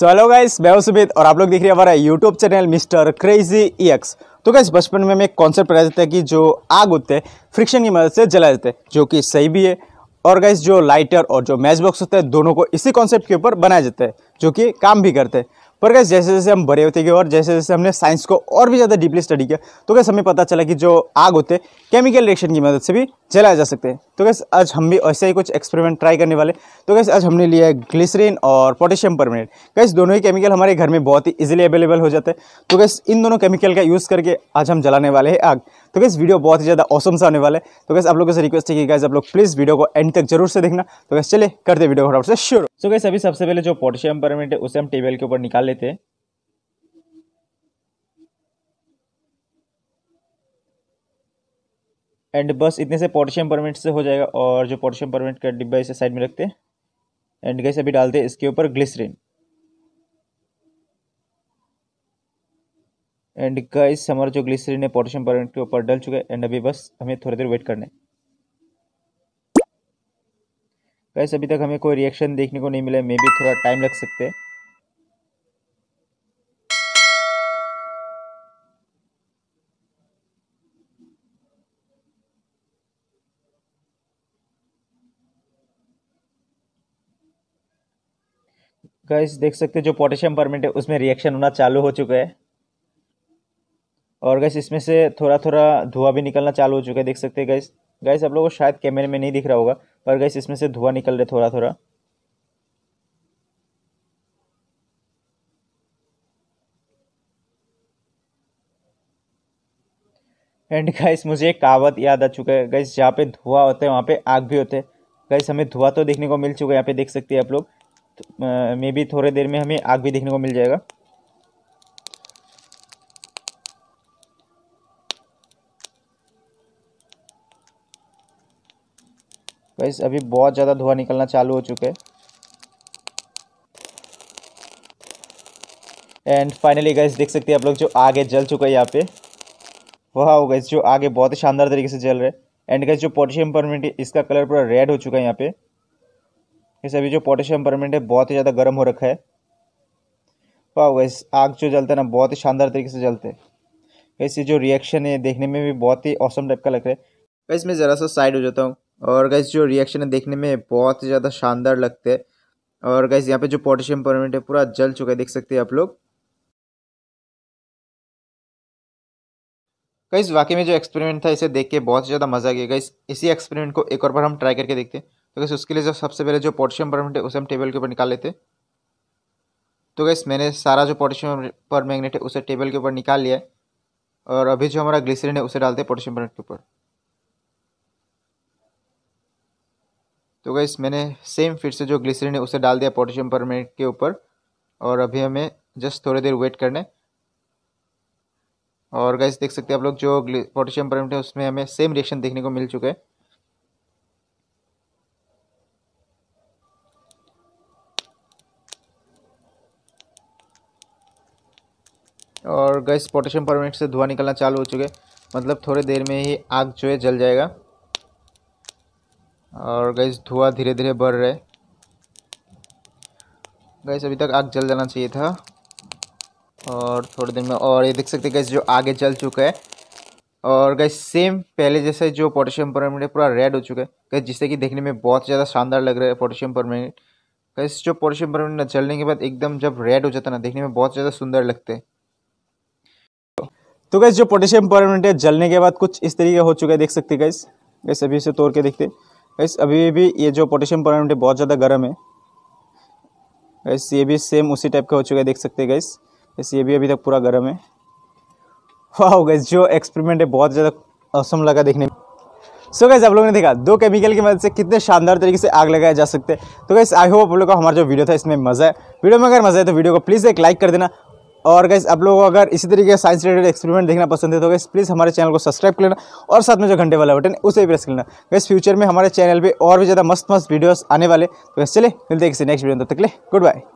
so hello guys मैं हूं सुमित और आप लोग देख रहे हैं हमारा YouTube channel mister crazy X तो गाइस बचपन में हमें एक कॉन्सेप्ट पढ़ा जाता है कि जो आग होते हैं फ्रिक्शन की मदद से जला जाते हैं जो कि सही भी है और गाइस जो लाइटर और जो मैच बॉक्स होता है दोनों को इसी कॉन्सेप्ट के ऊपर बनाया जाता है जो कि काम भी करते हैं पर गैस जैसे जैसे हम बड़े होते गए और जैसे जैसे हमने साइंस को और भी ज़्यादा डीपली स्टडी किया तो गैस हमें पता चला कि जो आग होते हैं केमिकल रिएक्शन की मदद से भी जलाए जा सकते हैं तो गैस आज हम भी ऐसा ही कुछ एक्सपेरिमेंट ट्राई करने वाले तो गैस आज हमने लिया है ग्लिसरीन और पोटेशियम परमिनेट गैस दोनों ही केमिकल हमारे घर में बहुत ही इजीली अवेलेबल हो जाते हैं तो गैस इन दोनों केमिकल का यूज़ करके आज हम जलाने वाले हैं आग तो गैस वीडियो बहुत ही ज़्यादा औसम सा होने वाले तो गैस आप लोगों से रिक्वेस्ट है कि गैस आप लोग प्लीज़ वीडियो को एंड तक जरूर से देखना तो गैस चले करते वीडियो को फटाफट से शुरू तो गैस अभी सबसे पहले जो पोटेशियम परमिनेट है उसे हम टेबल के ऊपर निकाल लेते हैं एंड बस इतने से पोटेशियम परमेंट से हो जाएगा और जो पोटेशियम परमेंट का डिब्बा इसे साइड में रखते हैं एंड गैस अभी डालते हैं इसके ऊपर ग्लिसरीन एंड गाइस हमारा जो ग्लिसरीन है पोटेशियम परमेंट के ऊपर डल चुका है एंड अभी बस हमें थोड़ी देर वेट करना है गाइस अभी तक हमें कोई रिएक्शन देखने को नहीं मिला है मे बी थोड़ा टाइम लग सकते हैं गाइस देख सकते हो जो पोटेशियम परमेंट है उसमें रिएक्शन होना चालू हो चुका है और गैस इसमें से थोड़ा थोड़ा धुआं भी निकलना चालू हो चुका है देख सकते हैं गैस गैस आप लोगों को शायद कैमरे में नहीं दिख रहा होगा पर गैस इसमें से धुआं निकल रहा है थोड़ा थोड़ा एंड गैस मुझे एक कहावत याद आ चुका है गैस जहाँ पे धुआं होता है वहाँ पे आग भी होते हैं गैस हमें धुआं तो देखने को मिल चुका है यहाँ पे देख सकते हैं आप लोग मे बी थोड़ी देर में हमें आग भी देखने को मिल जाएगा बस अभी बहुत ज़्यादा धुआं निकलना चालू हो चुका है एंड फाइनली गैस देख सकते हैं आप लोग जो आगे जल चुका है यहाँ पे हो गए जो आगे बहुत ही शानदार तरीके से जल रहे एंड गैस जो पोटेशियम परमेंट इसका कलर पूरा रेड हो चुका है यहाँ पे इस अभी जो पोटेशियम परमेंट है बहुत ही ज़्यादा गर्म हो रखा है वाह वैसे आग जो जलते ना बहुत ही शानदार तरीके से जलते हैं वैसे जो रिएक्शन है देखने में भी बहुत ही औसम टाइप का लग रहा है वैसे मैं ज़रा सा साइड हो जाता हूँ और गैस जो रिएक्शन है देखने में बहुत ही ज़्यादा शानदार लगते हैं और गैस यहाँ पे जो पोटेशियम परमेंट है पूरा जल चुका है देख सकते हैं आप लोग गैस वाकई में जो एक्सपेरिमेंट था इसे देख के बहुत ज़्यादा मज़ा आ गया गैस इसी एक्सपेरिमेंट को एक और बार हम ट्राई करके देखते हैं तो गैस उसके लिए जो सबसे पहले जो पोटेशियम परमेंट है उसे हम टेबल के ऊपर निकाल लेते तो गैस मैंने सारा जो पोटेशियम पर मैगनेट है उसे टेबल के ऊपर निकाल लिया है और अभी जो हमारा ग्लिसरीन है उसे डालते हैं पोटेशियम परमेंट के ऊपर तो गैस मैंने सेम फिर से जो ग्लिसरीन है उसे डाल दिया पोटेशियम परमेंट के ऊपर और अभी हमें जस्ट थोड़ी देर वेट करने और गैस देख सकते हैं आप लोग जो पोटेशियम परमेंट है उसमें हमें सेम रिएक्शन देखने को मिल चुका है और गैस पोटेशियम परमेट से धुआं निकलना चालू हो चुके मतलब थोड़ी देर में ही आग जो है जल जाएगा और गैस धुआं धीरे धीरे बढ़ रहा है गैस अभी तक आग जल जाना चाहिए था और थोड़ी देर में और ये देख सकते हैं गैस जो आगे जल चुका है और गैस सेम पहले जैसे जो पोटेशियम परमेट है पूरा रेड हो चुका है गैस जिससे कि देखने में बहुत ज़्यादा शानदार लग रहा है पोटेशियम परमेट गैस जो पोटेशियम परमेट जलने के बाद एकदम जब रेड हो जाता है ना देखने में बहुत ज़्यादा सुंदर लगते हैं तो गैस जो पोटेशियम परमानेंट है जलने के बाद कुछ इस तरीके हो चुका है देख सकते गैस गैस अभी इसे तोड़ के देखते गैस अभी भी ये जो पोटेशियम परमानेंट है बहुत ज़्यादा गर्म है गैस ये भी सेम उसी टाइप का हो चुका है देख सकते गैस गैस ये भी अभी तक पूरा गर्म है वाह गैस जो एक्सपेरिमेंट है बहुत ज़्यादा असम लगा देखने में सो गैस आप लोगों ने देखा दो केमिकल की मदद से कितने शानदार तरीके से आग लगाया जा सकते हैं तो गैस आई होप आप लोग का हमारा जो वीडियो था इसमें मज़ा है वीडियो में अगर मज़ा है तो वीडियो को प्लीज़ एक लाइक कर देना और गैस आप लोगों को अगर इसी तरीके का साइंस रिलेटेड एक्सपेरिमेंट देखना पसंद है तो गैस प्लीज़ हमारे चैनल को सब्सक्राइब कर लेना और साथ में जो घंटे वाला बटन उसे भी प्रेस कर लेना गैस फ्यूचर में हमारे चैनल पे और भी ज़्यादा मस्त मस्त वीडियोस आने वाले तो गैस चले मिलते हैं किसी नेक्स्ट वीडियो तक तक ले गुड बाय